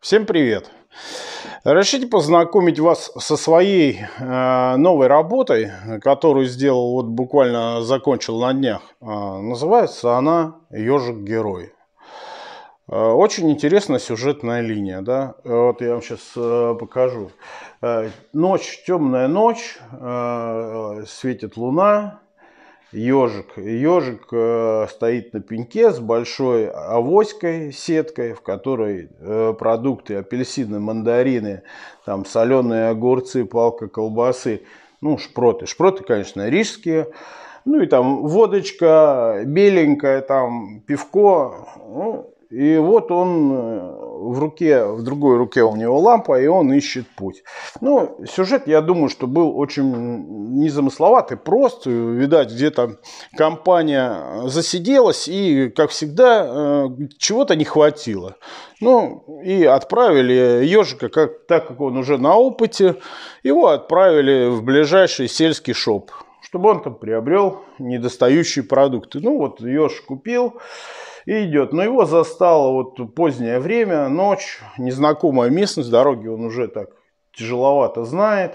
Всем привет! Решите познакомить вас со своей э, новой работой, которую сделал, вот буквально закончил на днях. Э, называется она «Ежик-герой». Э, очень интересная сюжетная линия. Да? Э, вот я вам сейчас э, покажу. Э, ночь, темная ночь, э, светит луна, ежик. Ежик э, стоит на пеньке с большой авоськой, сеткой, в которой э, продукты, апельсины, мандарины, там соленые огурцы, палка колбасы, ну, шпроты. Шпроты, конечно, рижские. Ну и там водочка беленькая, там пивко. Ну, и вот он э, в руке, в другой руке у него лампа, и он ищет путь. Ну, сюжет, я думаю, что был очень незамысловатый, прост. Видать, где-то компания засиделась, и, как всегда, э, чего-то не хватило. Ну, и отправили ежика, как, так как он уже на опыте, его отправили в ближайший сельский шоп чтобы он там приобрел недостающие продукты. Ну вот еж купил, и идет. Но его застало вот позднее время, ночь, незнакомая местность, дороги он уже так тяжеловато знает.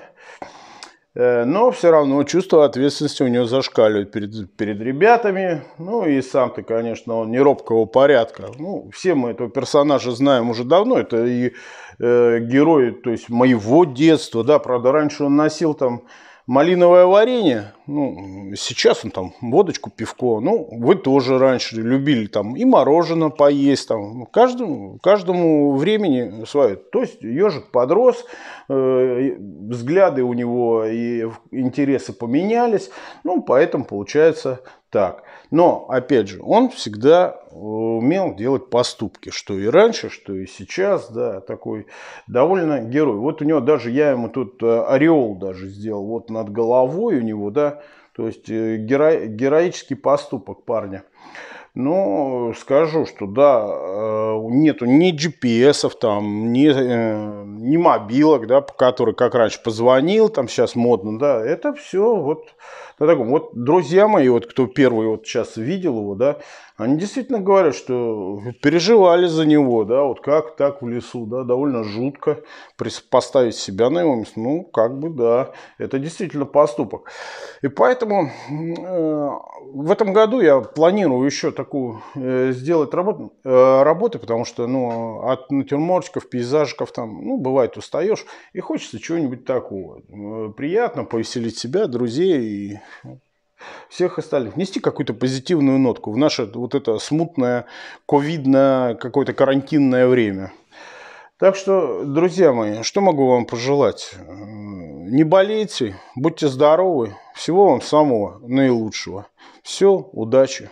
Э, но все равно чувство ответственности у него зашкаливает перед, перед ребятами. Ну и сам-то, конечно, он не робкого порядка. Ну, все мы этого персонажа знаем уже давно. Это и э, герой, то есть моего детства, да, правда, раньше он носил там малиновое варенье, ну, сейчас он там водочку, пивко, ну, вы тоже раньше любили там и мороженое поесть, там, ну, каждому, каждому времени свое. То есть ежик подрос, э, взгляды у него и интересы поменялись, ну, поэтому получается так. Но, опять же, он всегда умел делать поступки, что и раньше, что и сейчас, да, такой довольно герой. Вот у него даже, я ему тут э, ореол даже сделал, вот над головой у него, да, то есть э, геро, героический поступок парня. Ну, скажу, что да, э, нету ни GPS, там, ни, э, ни мобилок, да, по который, как раньше, позвонил, там сейчас модно, да, это все вот на таком. Вот друзья мои, вот кто первый вот сейчас видел его, да, они действительно говорят, что переживали за него, да, вот как так в лесу, да, довольно жутко поставить себя на его место. Ну, как бы да, это действительно поступок. И поэтому э, в этом году я планирую еще так такую э, сделать работу, э, работы, потому что ну, от натюрморчиков, пейзажиков там, ну, бывает устаешь, и хочется чего-нибудь такого. Э, приятно повеселить себя, друзей и всех остальных. Нести какую-то позитивную нотку в наше вот это смутное, ковидное, какое-то карантинное время. Так что, друзья мои, что могу вам пожелать? Не болейте, будьте здоровы. Всего вам самого наилучшего. Все, удачи.